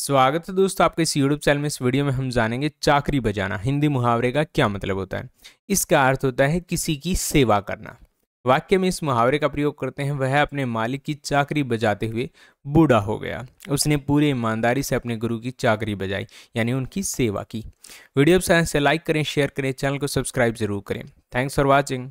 स्वागत है दोस्तों आपके इस यूट्यूब चैनल में इस वीडियो में हम जानेंगे चाकरी बजाना हिंदी मुहावरे का क्या मतलब होता है इसका अर्थ होता है किसी की सेवा करना वाक्य में इस मुहावरे का प्रयोग करते हैं वह अपने मालिक की चाकरी बजाते हुए बूढ़ा हो गया उसने पूरी ईमानदारी से अपने गुरु की चाकरी बजाई यानी उनकी सेवा की वीडियो से तो लाइक करें शेयर करें चैनल को सब्सक्राइब जरूर करें थैंक्स फॉर वॉचिंग